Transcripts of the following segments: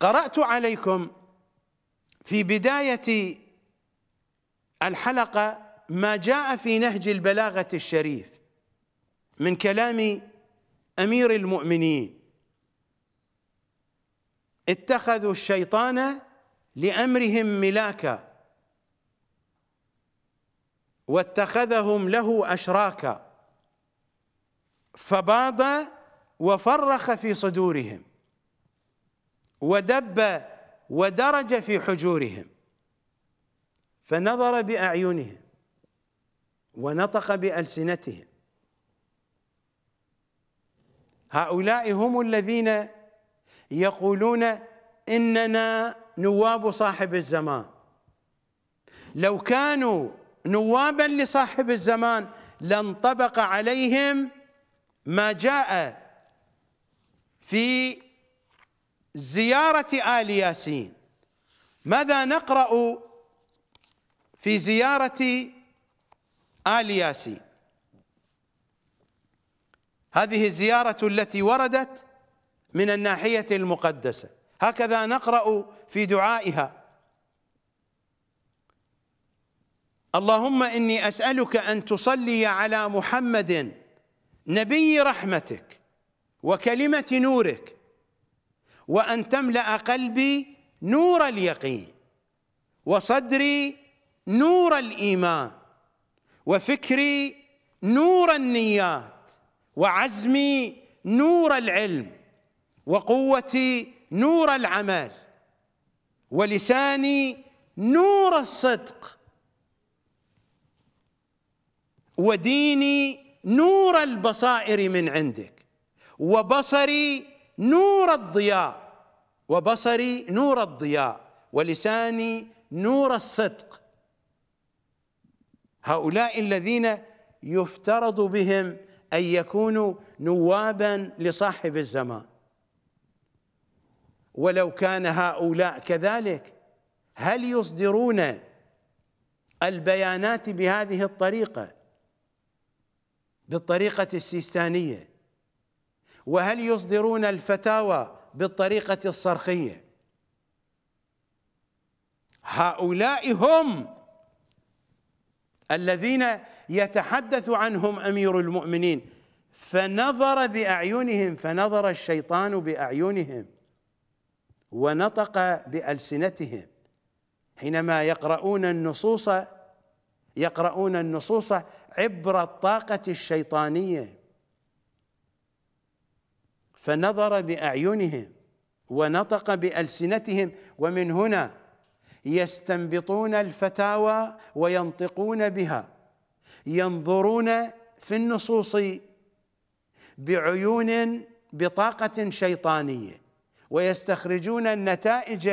قرأت عليكم في بداية الحلقة ما جاء في نهج البلاغة الشريف من كلام أمير المؤمنين اتخذوا الشيطان لأمرهم ملاكا واتخذهم له أشراكا فباض وفرخ في صدورهم ودب ودرج في حجورهم فنظر بأعينهم ونطق بألسنتهم هؤلاء هم الذين يقولون إننا نواب صاحب الزمان لو كانوا نوابا لصاحب الزمان لانطبق عليهم ما جاء في زيارة آل ياسين ماذا نقرأ في زيارة آل ياسين هذه الزيارة التي وردت من الناحية المقدسة هكذا نقرأ في دعائها اللهم إني أسألك أن تصلي على محمد نبي رحمتك وكلمة نورك وأن تملأ قلبي نور اليقين وصدري نور الإيمان وفكري نور النيات وعزمي نور العلم وقوتي نور العمل ولساني نور الصدق وديني نور البصائر من عندك وبصري نور الضياء وبصري نور الضياء ولساني نور الصدق هؤلاء الذين يفترض بهم ان يكونوا نوابا لصاحب الزمان ولو كان هؤلاء كذلك هل يصدرون البيانات بهذه الطريقه بالطريقه السيستانيه وهل يصدرون الفتاوى بالطريقة الصرخية هؤلاء هم الذين يتحدث عنهم أمير المؤمنين فنظر بأعينهم فنظر الشيطان بأعينهم ونطق بألسنتهم حينما يقرؤون النصوص يقرؤون النصوص عبر الطاقة الشيطانية فنظر باعينهم ونطق بالسنتهم ومن هنا يستنبطون الفتاوى وينطقون بها ينظرون في النصوص بعيون بطاقه شيطانيه ويستخرجون النتائج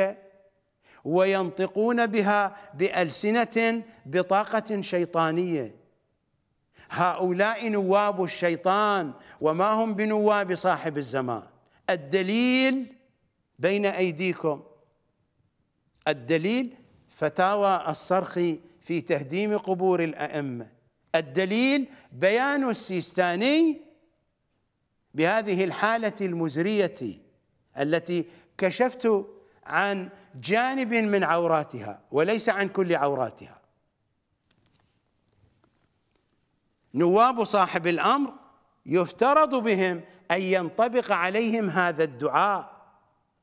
وينطقون بها بالسنه بطاقه شيطانيه هؤلاء نواب الشيطان وما هم بنواب صاحب الزمان الدليل بين أيديكم الدليل فتاوى الصرخي في تهديم قبور الأئمة الدليل بيان السيستاني بهذه الحالة المزرية التي كشفت عن جانب من عوراتها وليس عن كل عوراتها نواب صاحب الامر يفترض بهم ان ينطبق عليهم هذا الدعاء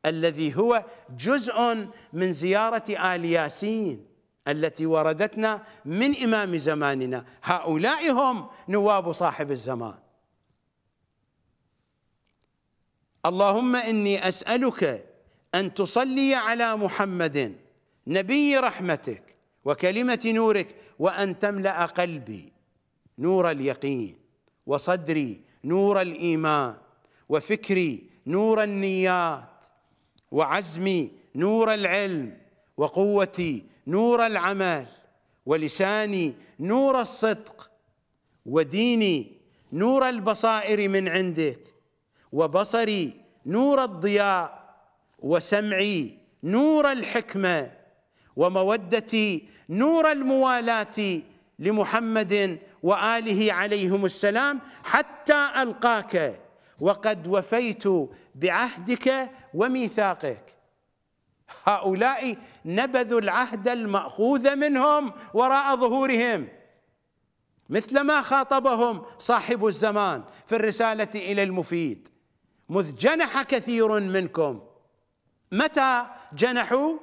الذي هو جزء من زياره ال ياسين التي وردتنا من امام زماننا هؤلاء هم نواب صاحب الزمان اللهم اني اسالك ان تصلي على محمد نبي رحمتك وكلمه نورك وان تملا قلبي نور اليقين وصدري نور الايمان وفكري نور النيات وعزمي نور العلم وقوتي نور العمل ولساني نور الصدق وديني نور البصائر من عندك وبصري نور الضياء وسمعي نور الحكمه ومودتي نور الموالاه لمحمد وآله عليهم السلام حتى ألقاك وقد وفيت بعهدك وميثاقك هؤلاء نبذوا العهد المأخوذ منهم وراء ظهورهم مثل ما خاطبهم صاحب الزمان في الرسالة إلى المفيد مذ جنح كثير منكم متى جنحوا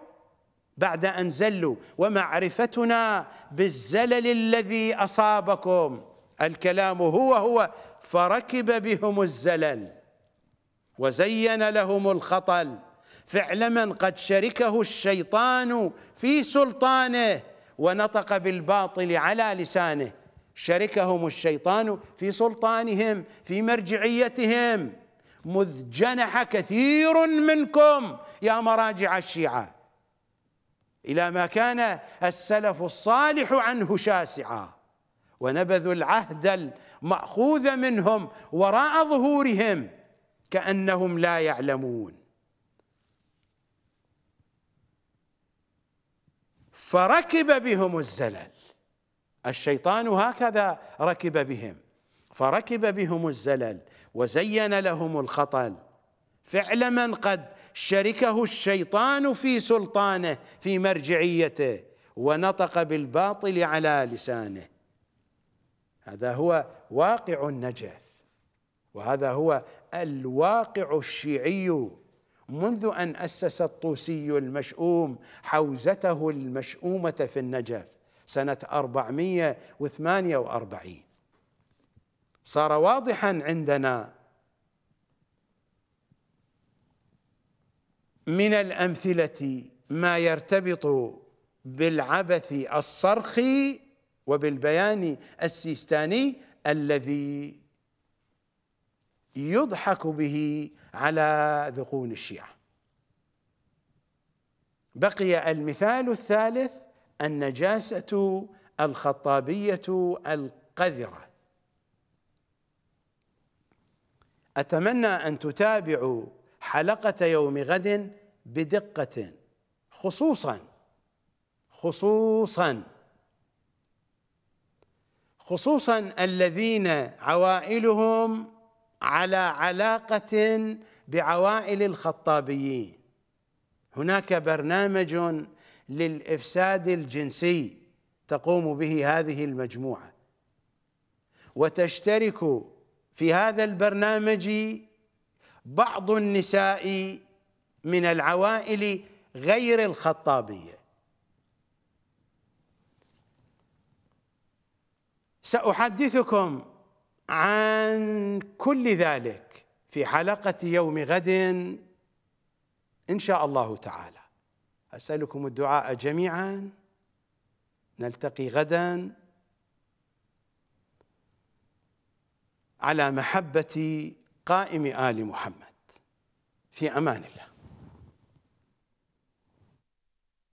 بعد أن زلوا ومعرفتنا بالزلل الذي أصابكم الكلام هو هو فركب بهم الزلل وزين لهم الخطل فعل من قد شركه الشيطان في سلطانه ونطق بالباطل على لسانه شركهم الشيطان في سلطانهم في مرجعيتهم مذ جنح كثير منكم يا مراجع الشيعه الى ما كان السلف الصالح عنه شاسعا ونبذوا العهد الماخوذ منهم وراء ظهورهم كانهم لا يعلمون فركب بهم الزلل الشيطان هكذا ركب بهم فركب بهم الزلل وزين لهم الخطل فعل من قد شركه الشيطان في سلطانه في مرجعيته ونطق بالباطل على لسانه هذا هو واقع النجف وهذا هو الواقع الشيعي منذ ان اسس الطوسي المشؤوم حوزته المشؤومه في النجف سنه 448 صار واضحا عندنا من الأمثلة ما يرتبط بالعبث الصرخي وبالبيان السيستاني الذي يضحك به على ذقون الشيعة بقي المثال الثالث النجاسة الخطابية القذرة أتمنى أن تتابعوا حلقة يوم غد بدقة خصوصا خصوصا خصوصا الذين عوائلهم على علاقة بعوائل الخطابيين هناك برنامج للإفساد الجنسي تقوم به هذه المجموعة وتشترك في هذا البرنامج بعض النساء من العوائل غير الخطابية سأحدثكم عن كل ذلك في حلقة يوم غد إن شاء الله تعالى أسألكم الدعاء جميعا نلتقي غدا على محبة قائم آل محمد في أمان الله